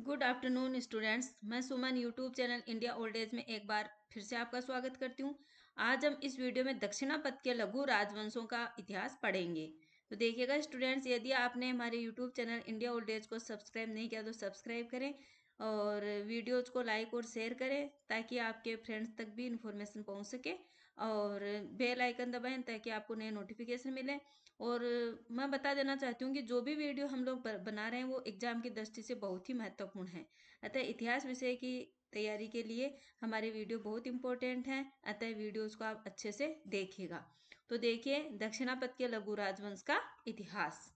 good afternoon students मैं Suman YouTube channel India old age में एक बार फिर से आपका स्वागत करती हूँ आज हम इस वीडियो में दक्षिणापथ के लघु राजवंशों का इतिहास पढ़ेंगे तो देखिएगा स्टूडेंट्स यदि आपने हमारे YouTube channel India old age को सब्सक्राइब नहीं किया तो सब्सक्राइब करें और वीडियोज को लाइक और शेयर करें ताकि आपके फ्रेंड्स तक भी इन्फॉर्मेशन पहुँच सके और बेल आइकन दबाएं ताकि आपको नए नोटिफिकेशन मिले और मैं बता देना चाहती हूँ कि जो भी वीडियो हम लोग बना रहे हैं वो एग्जाम की दृष्टि से बहुत ही महत्वपूर्ण है अतः इतिहास विषय की तैयारी के लिए हमारे वीडियो बहुत इंपॉर्टेंट हैं अतः वीडियो को आप अच्छे से देखिएगा तो देखिए दक्षिणापथ के लघु राजवंश का इतिहास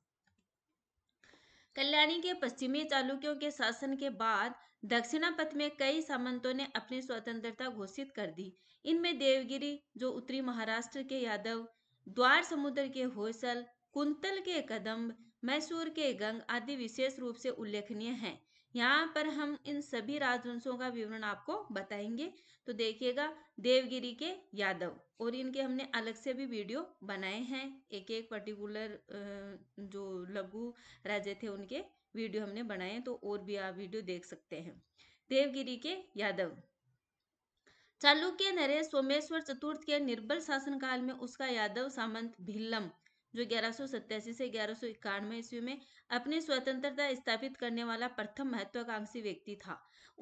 कल्याणी के पश्चिमी चालुक्यों के शासन के बाद दक्षिणापथ में कई सामंतों ने अपनी स्वतंत्रता घोषित कर दी इनमें देवगिरी जो उत्तरी महाराष्ट्र के यादव द्वार समुद्र के होसल कुंतल के कदम्ब मैसूर के गंग आदि विशेष रूप से उल्लेखनीय हैं यहाँ पर हम इन सभी राजवंशों का विवरण आपको बताएंगे तो देखिएगा देवगिरी के यादव और इनके हमने अलग से भी वीडियो बनाए हैं एक एक पर्टिकुलर जो लघु राज्य थे उनके वीडियो हमने बनाए तो और भी आप वीडियो देख सकते हैं देवगिरी के यादव चालुक्य नरेश सोमेश्वर चतुर्थ के निर्बल शासनकाल में उसका यादव सामंत भिल्लम जो ग्यारह से ग्यारह सौ ईस्वी में अपनी स्वतंत्रता स्थापित करने वाला प्रथम महत्वाकांक्षी व्यक्ति था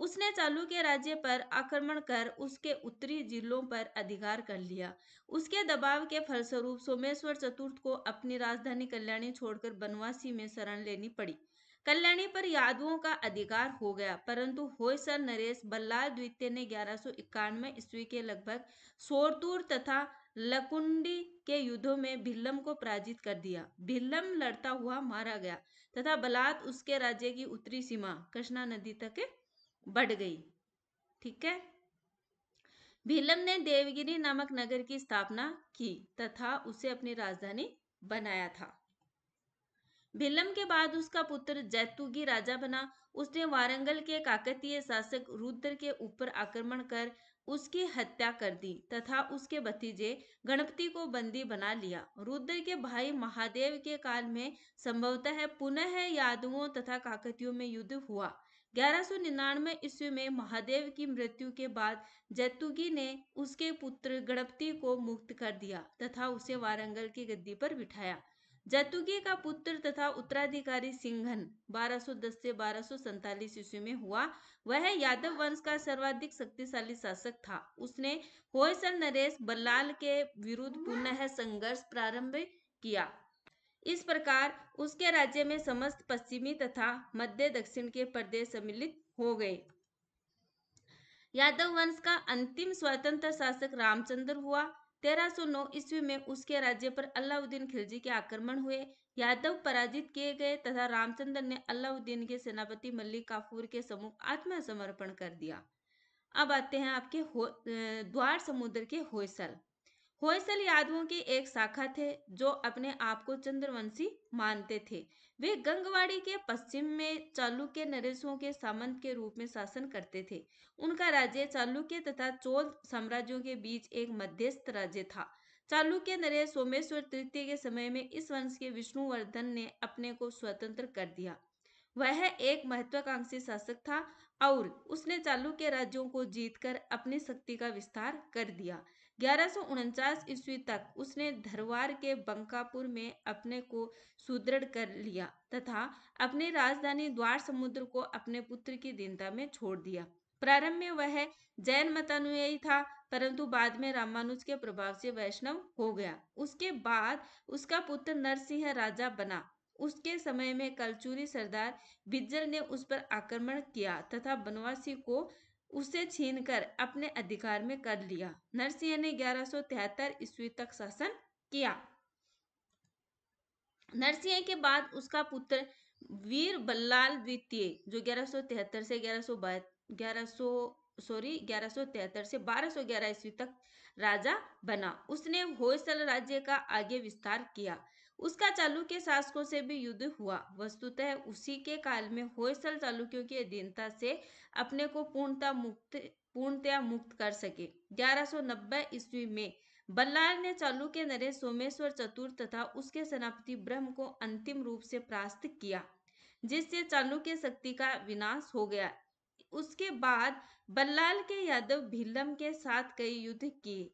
उसने चालू के राज्य पर आक्रमण कर उसके उत्तरी जिलों पर अधिकार कर लिया उसके दबाव के फलस्वरूप सोमेश्वर चतुर्थ को अपनी राजधानी कल्याणी छोड़कर बनवासी में शरण लेनी पड़ी कल्याणी पर यादवों का अधिकार हो गया परंतु होयसर नरेश बल्लाल द्वितीय ने ग्यारह सौ ईस्वी के लगभग सोरतूर तथा लकुंडी के युद्धों में भिल्लम को पराजित कर दिया भिल्लम लड़ता हुआ मारा गया तथा बलात् उसके राज्य की उत्तरी सीमा कृष्णा नदी तक बढ़ गई ठीक है भिल्लम ने देवगिरी नामक नगर की स्थापना की तथा उसे अपनी राजधानी बनाया था भिलम के बाद उसका पुत्र जैतुगी राजा बना उसने वारंगल के काकतीय शासक रुद्र के ऊपर आक्रमण कर उसकी हत्या कर दी तथा उसके भतीजे गणपति को बंदी बना लिया रुद्र के भाई महादेव के काल में संभवतः पुनः यादवों तथा काकतियों में युद्ध हुआ 1199 ईस्वी में महादेव की मृत्यु के बाद जैतुगी ने उसके पुत्र गणपति को मुक्त कर दिया तथा उसे वारंगल की गद्दी पर बिठाया जतुगी का पुत्र तथा उत्तराधिकारी सिंघन 1210 से बारह ईस्वी में हुआ वह यादव वंश का सर्वाधिक शक्तिशाली शासक था उसने होयसल नरेश बल्लाल के विरुद्ध पुनः संघर्ष प्रारंभ किया इस प्रकार उसके राज्य में समस्त पश्चिमी तथा मध्य दक्षिण के प्रदेश सम्मिलित हो गए यादव वंश का अंतिम स्वतंत्र शासक रामचंद्र हुआ 1309 ईस्वी में उसके राज्य पर अलाउद्दीन खिलजी के आक्रमण हुए यादव पराजित किए गए तथा रामचंद्र ने अलाउद्दीन के सेनापति मल्लिक काफूर के समूह आत्मसमर्पण कर दिया अब आते हैं आपके द्वार समुद्र के होयसल होयसल यादवों की एक शाखा थे जो अपने आप को चंद्रवंशी मानते थे वे गंगवाड़ी के पश्चिम में चालुक्य नरेशों के सामंत के रूप में शासन करते थे उनका राज्य चालुक्य तथा चोल साम्राज्यों के बीच एक मध्यस्थ राज्य था चालुक्य नरेश सोमेश्वर तृतीय के समय में इस वंश के विष्णुवर्धन ने अपने को स्वतंत्र कर दिया वह एक महत्वाकांक्षी शासक था और उसने चालुक्य राज्यों को जीतकर अपनी शक्ति का विस्तार कर दिया ग्यारह ईस्वी तक उसने धरवार के बंकापुर में अपने को सुदृढ़ कर लिया तथा अपनी राजधानी द्वार समुद्र को अपने पुत्र की दीनता में छोड़ दिया प्रारंभ में वह जैन मतानुयायी था परंतु बाद में रामानुज के प्रभाव से वैष्णव हो गया उसके बाद उसका पुत्र नरसिंह राजा बना उसके समय में कलचूरी सरदार बिज्जल ने उस पर आक्रमण किया तथा बनवासी को उसे छीनकर अपने अधिकार में कर लिया नरसिंह ने ग्यारह ईस्वी तक शासन किया नरसिंह के बाद उसका पुत्र वीर बल्लाल द्वितीय जो 1173 से ग्यारह ग्यारह सॉरी ग्यारह से 1211 ईस्वी तक राजा बना उसने होयसल राज्य का आगे विस्तार किया उसका चालुक्य शासकों से भी युद्ध हुआ वस्तुतः उसी के काल में होयसल चालुक्यों की अधीनता से अपने को पूर्णता मुक्त पूर्णतया मुक्त कर सके 1190 ईस्वी में बल्लाल ने चालुक्य नरेश सोमेश्वर चतुर तथा उसके सेनापति ब्रह्म को अंतिम रूप से परास्त किया जिससे चालुक्य शक्ति का विनाश हो गया उसके बाद बल्लाल के यादव भीलम के साथ कई युद्ध किए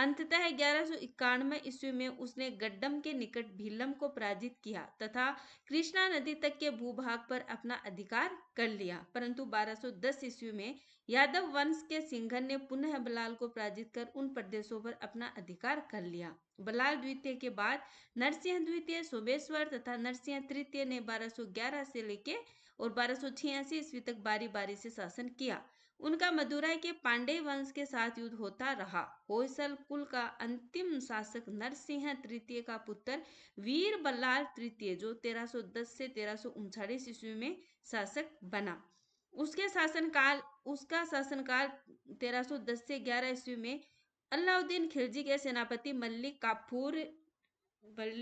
अंततः ग्यारह सौ इक्यानवे ईस्वी में उसने गड्डम के निकट भीलम को पराजित किया तथा कृष्णा नदी तक के भूभाग पर अपना अधिकार कर लिया परंतु 1210 ईस्वी में यादव वंश के सिंघन ने पुनः बलाल को पराजित कर उन प्रदेशों पर अपना अधिकार कर लिया बलाल द्वितीय के बाद नरसिंह द्वितीय सोमेश्वर तथा नरसिंह तृतीय ने 1211 से लेके और बारह ईस्वी तक बारी बारी से शासन किया उनका मदुराई के पांडे वंश के साथ युद्ध होता रहा होयसल कुल का अंतिम शासक नरसिंह तृतीय का पुत्र वीर बल्लाल तृतीय जो 1310 से तेरह ईस्वी में शासक बना उसके शासनकाल उसका शासनकाल 1310 से 11 ईस्वी में अलाउद्दीन खिलजी के सेनापति मल्लिक काफूर बल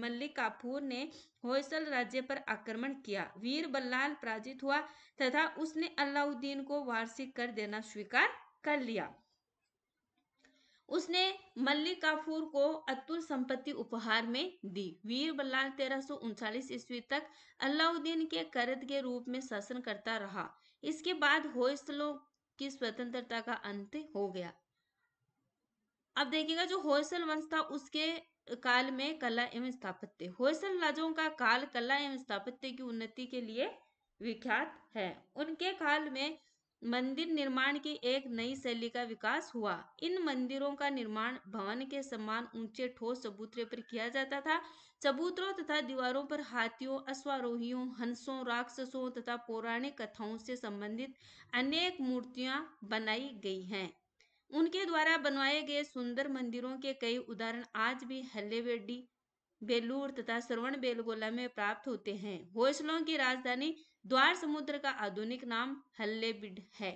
मल्लिक काफूर ने होयसल राज्य पर आक्रमण किया वीर बल्लाल पराजित हुआ तथा उसने अलाउद्दीन को वार्षिक कर देना स्वीकार कर लिया उसने मल्लिक काफूर को अतुल संपत्ति उपहार में दी वीर बल्लाल तेरह ईस्वी तक अलाउद्दीन के करद के रूप में शासन करता रहा इसके बाद होयसलों की स्वतंत्रता का अंत हो गया अब देखिएगा जो होयसल वंश था उसके काल में कला एवं स्थापत्य होयसल राजों का काल कला एवं स्थापत्य की उन्नति के लिए विख्यात है उनके काल में मंदिर निर्माण की एक नई शैली का विकास हुआ इन मंदिरों का निर्माण भवन के समान ऊंचे ठोस चबूतरे पर किया जाता था चबूतरों तथा दीवारों पर हाथियों अश्वारोहियों हंसों राक्षसों तथा पौराणिक कथाओं से संबंधित अनेक मूर्तियां बनाई गई हैं उनके द्वारा बनवाए गए सुंदर मंदिरों के कई उदाहरण आज भी हल्लेवेडी बेलूर तथा श्रवण बेलगोला में प्राप्त होते हैं होसलों की राजधानी द्वार समुद्र का आधुनिक नाम हल्लेबिड है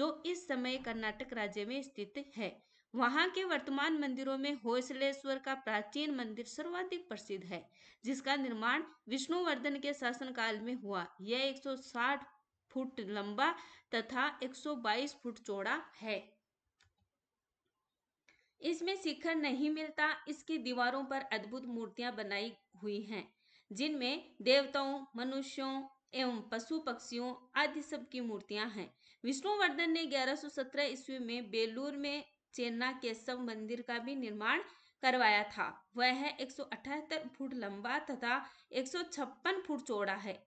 जो इस समय कर्नाटक राज्य में स्थित है वहां के वर्तमान मंदिरों में होसलेश्वर का प्राचीन मंदिर सर्वाधिक प्रसिद्ध है जिसका निर्माण विष्णुवर्धन के शासनकाल में हुआ यह 160 फुट लंबा तथा 122 फुट चौड़ा है इसमें शिखर नहीं मिलता इसकी दीवारों पर अद्भुत मूर्तियां बनाई हुई हैं जिनमें देवताओं मनुष्यों एवं पशु पक्षियों आदि सब की मूर्तियां हैं विष्णुवर्धन ने 1117 ईस्वी में बेलूर में चेन्ना केशव मंदिर का भी निर्माण करवाया था वह है एक फुट लंबा तथा एक फुट चौड़ा है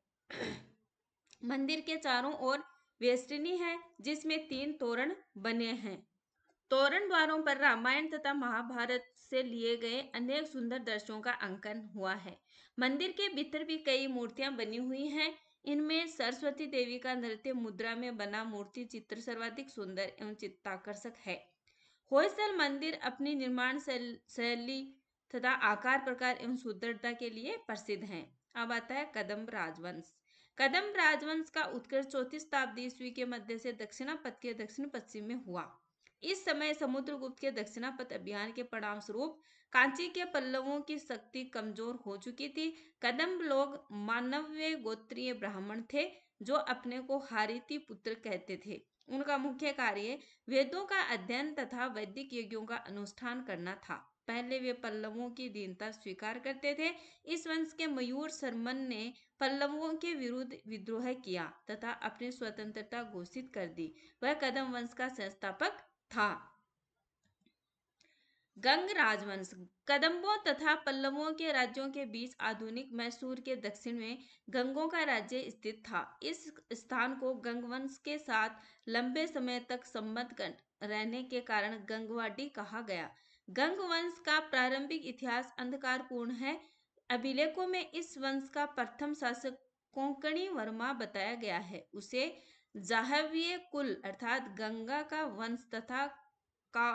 मंदिर के चारों ओर वेस्टिनी है जिसमें तीन तोरण बने हैं तोरण द्वारों पर रामायण तथा महाभारत से लिए गए अनेक सुंदर दृश्यों का अंकन हुआ है मंदिर के भीतर भी कई मूर्तियां बनी हुई हैं इनमें सरस्वती देवी का नृत्य मुद्रा में बना मूर्ति चित्र सर्वाधिक सुंदर एवं चित्ताकर्षक है होयसल मंदिर अपनी निर्माण शैली तथा आकार प्रकार एवं सुदृढ़ता के लिए प्रसिद्ध है अब आता है कदम राजवंश कदम राजवंश का उत्कर्ष चौथी शताब्दी ईस्वी के मध्य से दक्षिणा पथ के दक्षिण पश्चिम में हुआ इस समय समुद्रगुप्त के दक्षिणापथ अभियान के परिणाम स्वरूप कांची के पल्लवों की शक्ति कमजोर हो चुकी थी कदम लोग मानव्य गोत्रीय ब्राह्मण थे जो अपने को हारिति पुत्र कहते थे उनका मुख्य कार्य वेदों का अध्ययन तथा वैदिक यज्ञों का अनुष्ठान करना था पहले वे पल्लवों की दीनता स्वीकार करते थे इस वंश के मयूर सरमन ने पल्लवों के विरुद्ध विद्रोह किया तथा अपनी स्वतंत्रता घोषित कर दी वह कदम वंश का संस्थापक था गंग राजवंश कदम्बों तथा पल्लवों के राज्यों के बीच आधुनिक मैसूर के दक्षिण में गंगों का राज्य स्थित था इस स्थान को गंगवंश के साथ लंबे समय तक संबंध रहने के कारण गंगवाडी कहा गया गंगवंश का प्रारंभिक इतिहास अंधकारपूर्ण है अभिलेखों में इस वंश का प्रथम शासक कोंकणी वर्मा बताया गया है उसे जाहवीय कुल अर्थात गंगा का वंश तथा का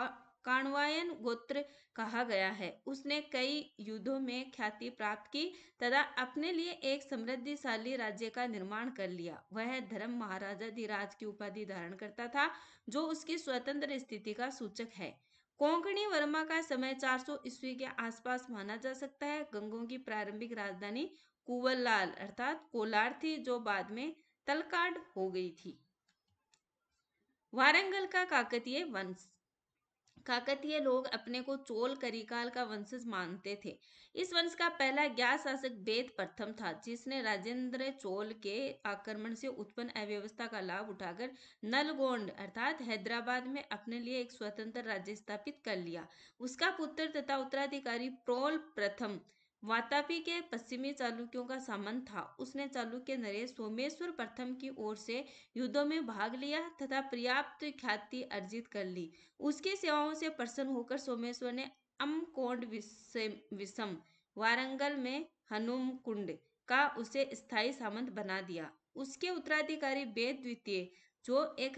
काणवायन गोत्र कहा गया है उसने कई युद्धों में ख्याति प्राप्त की तथा अपने लिए एक समृद्धिशाली राज्य का निर्माण कर लिया वह धर्म महाराजा धीराज की उपाधि धारण करता था जो उसकी स्वतंत्र स्थिति का सूचक है कोंकणी वर्मा का समय 400 सौ ईस्वी के आसपास माना जा सकता है गंगों की प्रारंभिक राजधानी कुवललाल अर्थात कोलार थी जो बाद में तलकाड हो गई थी वारंगल का काकतीय वंश काकतीय लोग अपने को चोल करिकाल का वंशज मानते थे इस वंश का पहला ज्ञात शासक वेद प्रथम था जिसने राजेंद्र चोल के आक्रमण से उत्पन्न अव्यवस्था का लाभ उठाकर नलगोंड अर्थात हैदराबाद में अपने लिए एक स्वतंत्र राज्य स्थापित कर लिया उसका पुत्र तथा उत्तराधिकारी प्रोल प्रथम वातापी के पश्चिमी चालुक्यों का सामंत था उसने चालुक्य नरेश सोमेश्वर प्रथम की ओर से युद्धों में भाग लिया तथा पर्याप्त ख्याति अर्जित कर ली उसकी सेवाओं से प्रसन्न होकर सोमेश्वर ने अमकोंड विषम वारंगल में हनुम कुंड का उसे स्थायी सामंत बना दिया उसके उत्तराधिकारी वेद द्वितीय जो एक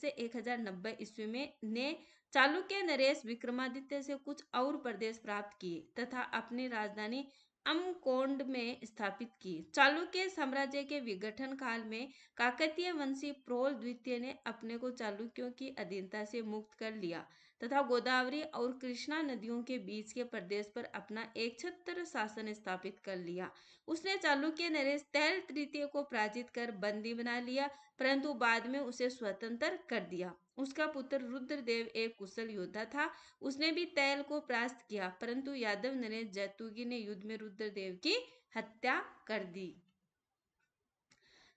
से 1090 ईस्वी में ने चालुक्य नरेश विक्रमादित्य से कुछ और प्रदेश प्राप्त किए तथा अपनी राजधानी अमकोंड में स्थापित की चालुक्य साम्राज्य के विघटन काल में काकतीय वंशी प्रोल द्वितीय ने अपने को चालुक्यों की अधीनता से मुक्त कर लिया तथा गोदावरी और कृष्णा नदियों के बीच के प्रदेश पर अपना एक छत्र शासन स्थापित कर लिया उसने चालुक्य नरेश तैल तृतीय को पराजित कर बंदी बना लिया परंतु बाद में उसे स्वतंत्र कर दिया उसका पुत्र रुद्रदेव एक कुशल योद्धा था उसने भी तैल को प्रास्त किया परंतु यादव नरेश जैतुगी ने युद्ध में रुद्रदेव की हत्या कर दी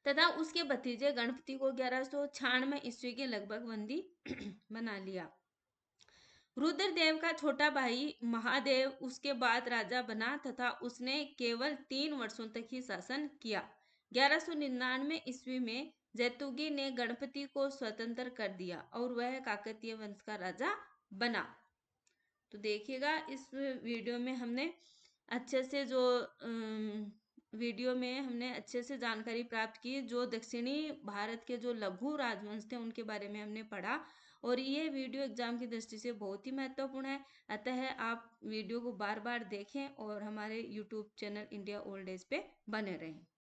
तथा उसके भतीजे गणपति को ग्यारह सौ छियानवे ईस्वी के लगभग बंदी बना लिया रुद्रदेव का छोटा भाई महादेव उसके बाद राजा बना तथा उसने केवल तीन वर्षों तक ही शासन किया ग्यारह सौ निन्यानवे ईस्वी में जैतुगी ने गणपति को स्वतंत्र कर दिया और वह काकतीय वंश का राजा बना तो देखिएगा इस वीडियो में हमने अच्छे से जो वीडियो में हमने अच्छे से जानकारी प्राप्त की जो दक्षिणी भारत के जो लघु राजवंश थे उनके बारे में हमने पढ़ा और ये वीडियो एग्जाम की दृष्टि से बहुत ही महत्वपूर्ण है अतः आप वीडियो को बार बार देखें और हमारे YouTube channel India old age पे बने रहें